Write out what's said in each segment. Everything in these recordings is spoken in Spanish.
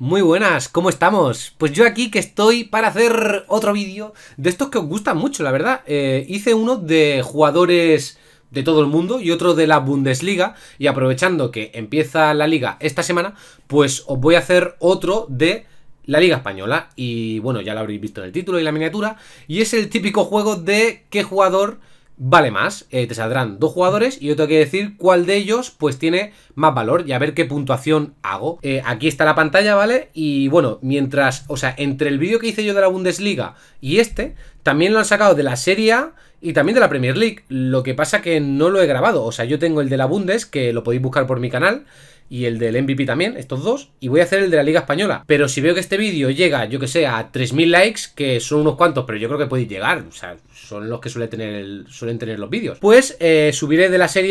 Muy buenas, ¿cómo estamos? Pues yo aquí que estoy para hacer otro vídeo de estos que os gustan mucho, la verdad. Eh, hice uno de jugadores de todo el mundo y otro de la Bundesliga y aprovechando que empieza la liga esta semana, pues os voy a hacer otro de la Liga Española y bueno, ya lo habréis visto en el título y la miniatura y es el típico juego de qué jugador vale más. Eh, te saldrán dos jugadores y yo tengo que decir cuál de ellos pues tiene más valor y a ver qué puntuación hago. Eh, aquí está la pantalla, ¿vale? Y bueno, mientras, o sea, entre el vídeo que hice yo de la Bundesliga y este, también lo han sacado de la Serie A y también de la Premier League. Lo que pasa que no lo he grabado. O sea, yo tengo el de la Bundes, que lo podéis buscar por mi canal y el del MVP también, estos dos, y voy a hacer el de la Liga Española. Pero si veo que este vídeo llega, yo que sé, a 3.000 likes, que son unos cuantos, pero yo creo que podéis llegar, o sea, son los que suele tener el, suelen tener los vídeos, pues eh, subiré de la serie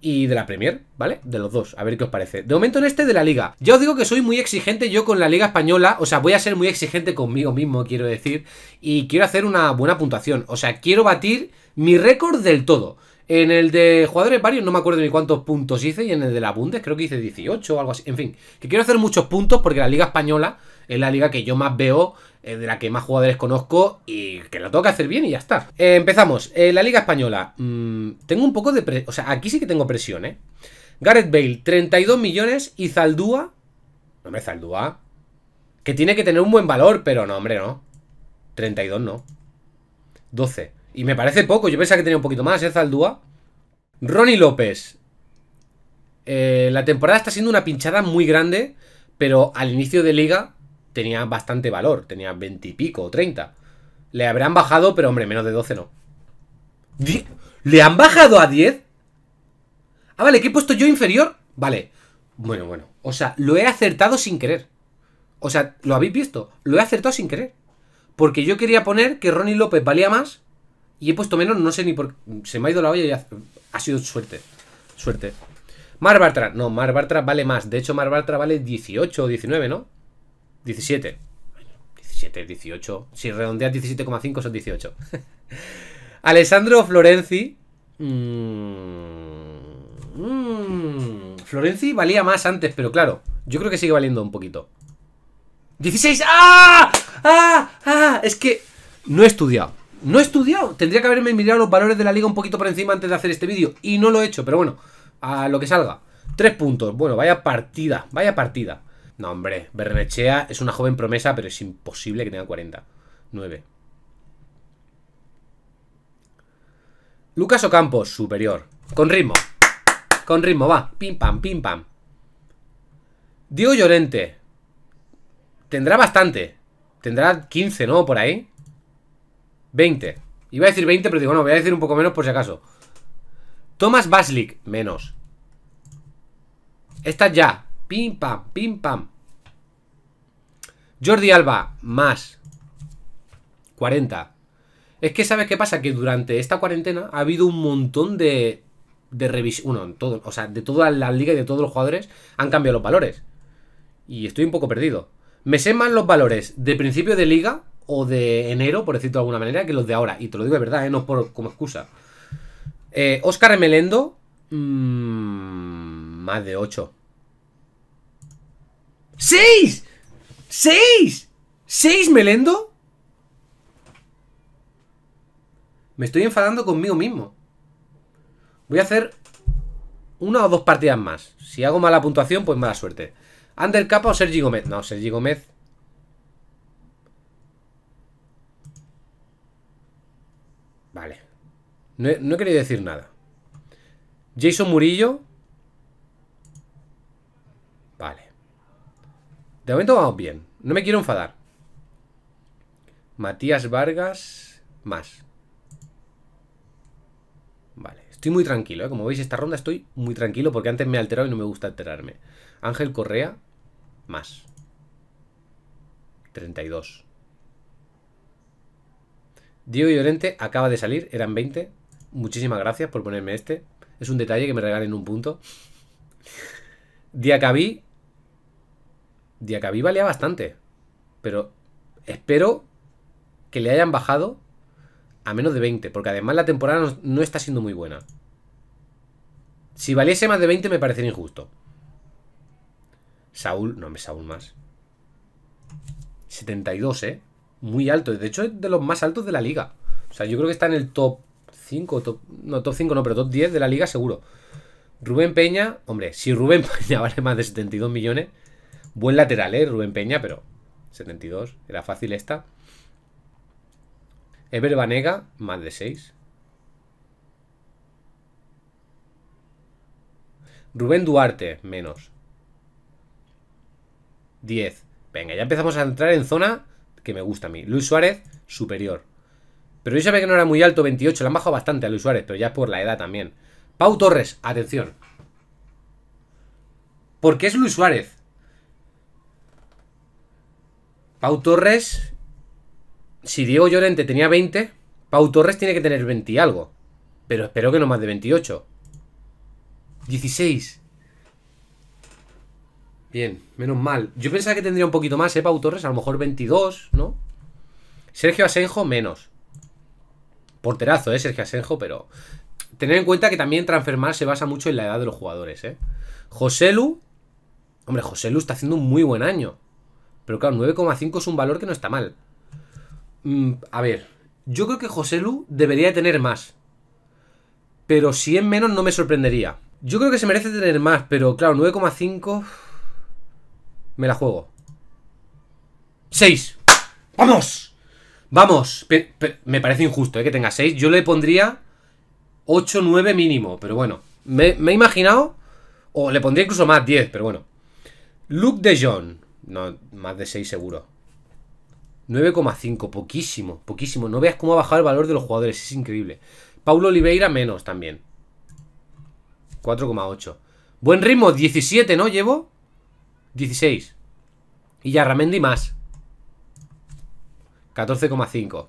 y de la Premier, ¿vale? De los dos, a ver qué os parece. De momento en este de la Liga. Ya os digo que soy muy exigente yo con la Liga Española, o sea, voy a ser muy exigente conmigo mismo, quiero decir, y quiero hacer una buena puntuación, o sea, quiero batir mi récord del todo. En el de jugadores varios no me acuerdo ni cuántos puntos hice y en el de la Bundes creo que hice 18 o algo así. En fin, que quiero hacer muchos puntos porque la Liga Española es la liga que yo más veo, eh, de la que más jugadores conozco y que lo tengo que hacer bien y ya está. Eh, empezamos. Eh, la Liga Española. Mm, tengo un poco de... presión, o sea, aquí sí que tengo presión, ¿eh? Gareth Bale, 32 millones y Zaldúa... No me Zaldúa. Que tiene que tener un buen valor, pero no, hombre, no. 32 no. 12. Y me parece poco, yo pensaba que tenía un poquito más, ¿eh, Zaldúa? Ronnie López. Eh, la temporada está siendo una pinchada muy grande, pero al inicio de liga tenía bastante valor, tenía 20 y pico o 30. Le habrán bajado, pero hombre, menos de 12 no. ¿Le han bajado a 10? Ah, vale, ¿qué he puesto yo inferior? Vale. Bueno, bueno. O sea, lo he acertado sin querer. O sea, ¿lo habéis visto? Lo he acertado sin querer. Porque yo quería poner que Ronnie López valía más y he puesto menos, no sé ni por Se me ha ido la olla y ha, sido suerte. Suerte. Mar Bartra. No, Mar Bartra vale más. De hecho, Mar Bartra vale 18 o 19, ¿no? 17. 17, 18. Si redondeas 17,5 son 18. Alessandro Florenzi. Mm, mm, Florenzi valía más antes, pero claro, yo creo que sigue valiendo un poquito. 16. ¡Ah! ¡Ah! ¡Ah! Es que no he estudiado. No he estudiado. Tendría que haberme mirado los valores de la liga un poquito por encima antes de hacer este vídeo. Y no lo he hecho, pero bueno, a lo que salga. Tres puntos. Bueno, vaya partida, vaya partida. No, hombre, Bernechea es una joven promesa, pero es imposible que tenga 40. Lucas Ocampo, superior. Con ritmo. Con ritmo, va. Pim pam, pim pam. Diego Llorente. Tendrá bastante. Tendrá 15, ¿no? Por ahí. 20. Iba a decir 20, pero digo, no, voy a decir un poco menos por si acaso. Thomas Baslik, menos. Esta ya. Pim pam, pim pam. Jordi Alba, más. 40. Es que, ¿sabes qué pasa? Que durante esta cuarentena ha habido un montón de. de revisión. Uno, todo. O sea, de toda la liga y de todos los jugadores han cambiado los valores. Y estoy un poco perdido. Me seman los valores de principio de liga o de enero, por decirlo de alguna manera, que los de ahora. Y te lo digo de verdad, ¿eh? no por, como excusa. Oscar eh, Melendo, mm, más de 8. ¡6! ¡Seis! ¿Seis, Melendo? Me estoy enfadando conmigo mismo. Voy a hacer una o dos partidas más. Si hago mala puntuación, pues mala suerte. Ander Capa o Sergio Gómez. No, Sergi Gómez Vale. No he, querido decir nada. Jason Murillo. Vale. De momento vamos bien. No me quiero enfadar. Matías Vargas. Más. Vale. Estoy muy tranquilo, ¿eh? Como veis, esta ronda estoy muy tranquilo porque antes me he alterado y no me gusta alterarme. Ángel Correa. Más. 32. Diego Llorente acaba de salir, eran 20. Muchísimas gracias por ponerme este. Es un detalle que me regalen un punto. Diacabí. Diacabí valía bastante. Pero espero que le hayan bajado a menos de 20. Porque además la temporada no, no está siendo muy buena. Si valiese más de 20 me parecería injusto. Saúl, no me Saúl más. 72, ¿eh? muy alto. De hecho, es de los más altos de la liga. O sea, yo creo que está en el top 5, top, no, top 5 no, pero top 10 de la liga seguro. Rubén Peña, hombre, si Rubén Peña vale más de 72 millones, buen lateral, ¿eh? Rubén Peña, pero 72, era fácil esta. Ever Banega, más de 6. Rubén Duarte, menos. 10. Venga, ya empezamos a entrar en zona que me gusta a mí. Luis Suárez, superior. Pero yo sabía que no era muy alto, 28. Le han bajado bastante a Luis Suárez, pero ya es por la edad también. Pau Torres, atención. ¿Por qué es Luis Suárez. Pau Torres. Si Diego Llorente tenía 20, Pau Torres tiene que tener 20 y algo. Pero espero que no más de 28. 16. Bien, menos mal. Yo pensaba que tendría un poquito más, ¿eh? Pau Torres, a lo mejor 22, ¿no? Sergio Asenjo, menos. Porterazo, ¿eh? Sergio Asenjo, pero... Tener en cuenta que también Transfermar se basa mucho en la edad de los jugadores, ¿eh? José Lu... Hombre, José Lu está haciendo un muy buen año. Pero claro, 9,5 es un valor que no está mal. Mm, a ver, yo creo que José Lu debería tener más. Pero si es menos no me sorprendería. Yo creo que se merece tener más, pero claro, 9,5... Me la juego. 6. ¡Vamos! Vamos. me parece injusto eh, que tenga 6. Yo le pondría 8, 9 mínimo. Pero bueno. Me, me he imaginado. O le pondría incluso más 10, pero bueno. Luke de John. No, más de 6 seguro. 9,5, poquísimo, poquísimo. No veas cómo ha bajado el valor de los jugadores, es increíble. Paulo Oliveira menos también. 4,8. Buen ritmo, 17, ¿no? Llevo. 16. Y yarramendi más. 14,5.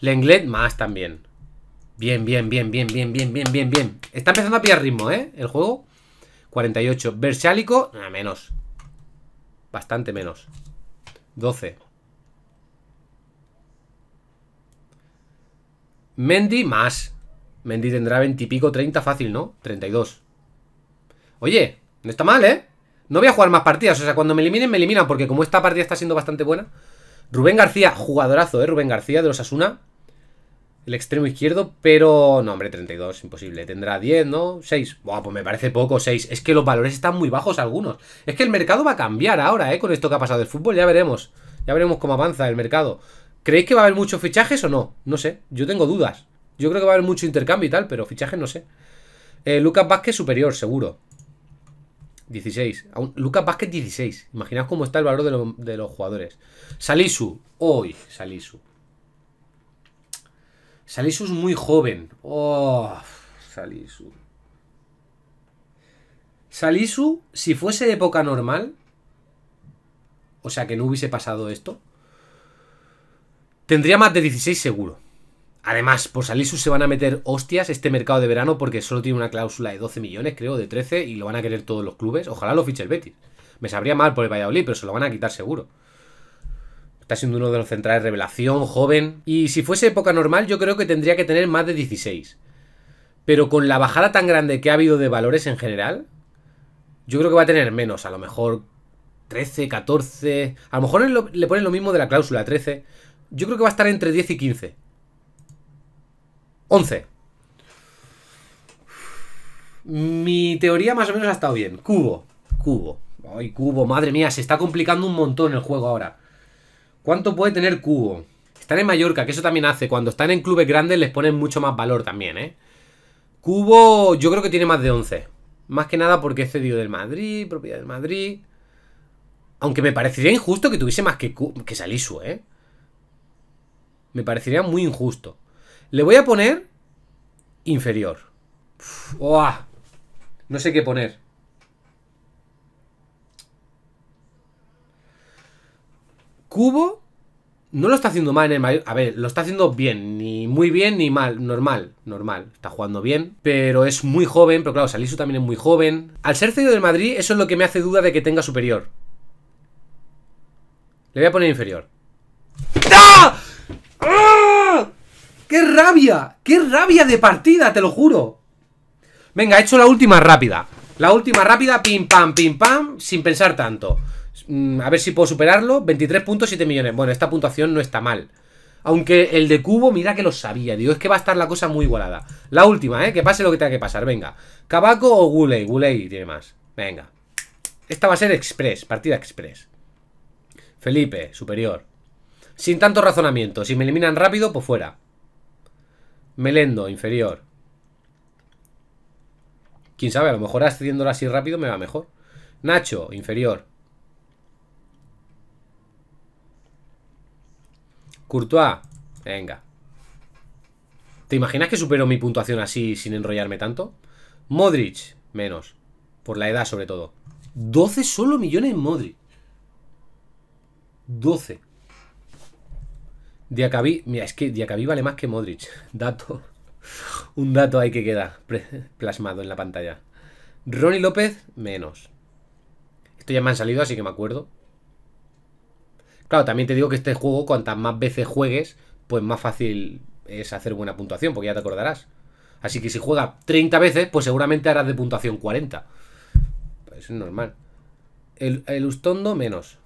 Lenglet más también. Bien, bien, bien, bien, bien, bien, bien, bien, bien. Está empezando a pillar ritmo, ¿eh? El juego. 48. Bersálico, nada menos. Bastante menos. 12. Mendy más. Mendy tendrá 20 y pico, 30 fácil, ¿no? 32. Oye, no está mal, ¿eh? No voy a jugar más partidas, o sea, cuando me eliminen, me eliminan, porque como esta partida está siendo bastante buena. Rubén García, jugadorazo, ¿eh? Rubén García de los Asuna. El extremo izquierdo, pero... No, hombre, 32, imposible. Tendrá 10, ¿no? 6. Buah, pues me parece poco, 6. Es que los valores están muy bajos algunos. Es que el mercado va a cambiar ahora, ¿eh? Con esto que ha pasado del fútbol, ya veremos. Ya veremos cómo avanza el mercado. ¿Creéis que va a haber muchos fichajes o no? No sé, yo tengo dudas. Yo creo que va a haber mucho intercambio y tal, pero fichajes no sé. Eh, Lucas Vázquez superior, seguro. 16. Lucas Vázquez, 16. Imaginaos cómo está el valor de, los jugadores. Salisu, hoy, Salisu. Salisu es muy joven. Oh, Salisu. Salisu, si fuese de época normal, o sea que no hubiese pasado esto, tendría más de 16 seguro. Además, por Salisus se van a meter hostias este mercado de verano porque solo tiene una cláusula de 12 millones, creo, de 13, y lo van a querer todos los clubes. Ojalá lo fiche el Betis. Me sabría mal por el Valladolid, pero se lo van a quitar seguro. Está siendo uno de los centrales de revelación, joven. Y si fuese época normal, yo creo que tendría que tener más de 16. Pero con la bajada tan grande que ha habido de valores en general, yo creo que va a tener menos, a lo mejor 13, 14. A lo mejor le ponen lo mismo de la cláusula, 13. Yo creo que va a estar entre 10 y 15. 11. Mi teoría más o menos ha estado bien. Cubo. Cubo. Ay, cubo, madre mía, se está complicando un montón el juego ahora. ¿Cuánto puede tener cubo? Estar en Mallorca, que eso también hace. Cuando están en clubes grandes les ponen mucho más valor también, ¿eh? Cubo yo creo que tiene más de 11. Más que nada porque es cedido del Madrid, propiedad del Madrid. Aunque me parecería injusto que tuviese más que, que Salisu, ¿eh? Me parecería muy injusto. Le voy a poner inferior. no sé qué poner. Cubo no lo está haciendo mal en el mayor. A ver, lo está haciendo bien, ni muy bien ni mal, normal, normal. Está jugando bien, pero es muy joven. Pero claro, Salisu también es muy joven. Al ser cedido del Madrid, eso es lo que me hace duda de que tenga superior. Le voy a poner inferior. ¡Ah! ¡Ah! ¡Qué rabia! ¡Qué rabia de partida, te lo juro! Venga, he hecho la última rápida. La última rápida, pim pam, pim pam, sin pensar tanto. Mm, a ver si puedo superarlo. 23.7 millones. Bueno, esta puntuación no está mal. Aunque el de cubo, mira que lo sabía. Digo, es que va a estar la cosa muy igualada. La última, ¿eh? Que pase lo que tenga que pasar. Venga. Cabaco o Guley, Guley tiene más. Venga. Esta va a ser express. Partida express. Felipe, superior. Sin tanto razonamiento. Si me eliminan rápido, pues fuera. Melendo, inferior. Quién sabe, a lo mejor ascendiéndolo así rápido me va mejor. Nacho, inferior. Courtois, venga. ¿Te imaginas que supero mi puntuación así sin enrollarme tanto? Modric, menos. Por la edad, sobre todo. 12 solo millones en Modric. 12. Diacabí, mira, es que Diacabí vale más que Modric. Dato. Un dato hay que queda plasmado en la pantalla. Ronnie López, menos. Esto ya me han salido, así que me acuerdo. Claro, también te digo que este juego, cuantas más veces juegues, pues más fácil es hacer buena puntuación, porque ya te acordarás. Así que si juegas 30 veces, pues seguramente harás de puntuación 40. Pues es normal. el Ustondo, menos.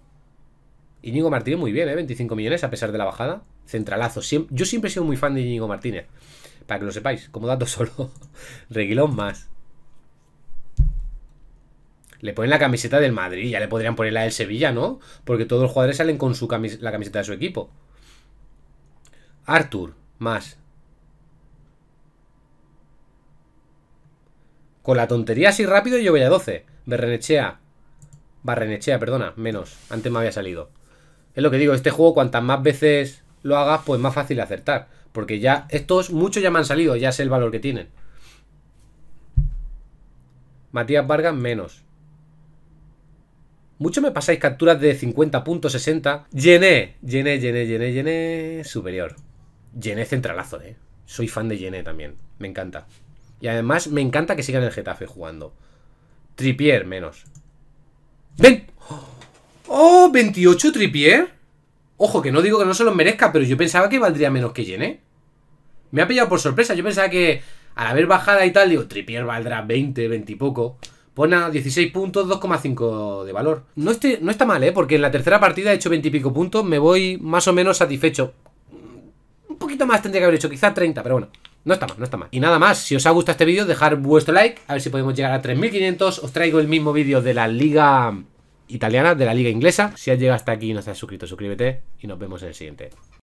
Íñigo Martínez muy bien, ¿eh? 25 millones a pesar de la bajada. Centralazo. yo siempre he sido muy fan de Íñigo Martínez. Para que lo sepáis, como dato solo. Reguilón más. Le ponen la camiseta del Madrid, ya le podrían poner la del Sevilla, ¿no? Porque todos los jugadores salen con su la camiseta de su equipo. Arthur, más. Con la tontería así rápido yo voy a 12. Berrenechea. Barrenechea, perdona, menos. Antes me había salido. Es lo que digo, este juego cuantas más veces lo hagas, pues más fácil acertar. Porque ya estos, muchos ya me han salido, ya sé el valor que tienen. Matías Vargas, menos. Mucho me pasáis capturas de 50.60. Llené, llené, llené, llené, llené. Superior. Llené centralazo, eh. Soy fan de Llené también. Me encanta. Y además me encanta que sigan el Getafe jugando. Tripier, menos. ¡Ven! ¡Oh! ¡Oh! ¿28 Tripier? Ojo, que no digo que no se los merezca, pero yo pensaba que valdría menos que ¿eh? Me ha pillado por sorpresa. Yo pensaba que al haber bajada y tal, digo, Tripier valdrá 20, 20 y poco. pone nada, 16 puntos, 2,5 de valor. No, no está mal, ¿eh? Porque en la tercera partida he hecho 20 y pico puntos. Me voy más o menos satisfecho. Un poquito más tendría que haber hecho, quizás 30, pero bueno. No está mal, no está mal. Y nada más, si os ha gustado este vídeo, dejar vuestro like. A ver si podemos llegar a 3.500. Os traigo el mismo vídeo de la liga italiana de la liga inglesa. Si has llegado hasta aquí y no estás suscrito, suscríbete y nos vemos en el siguiente.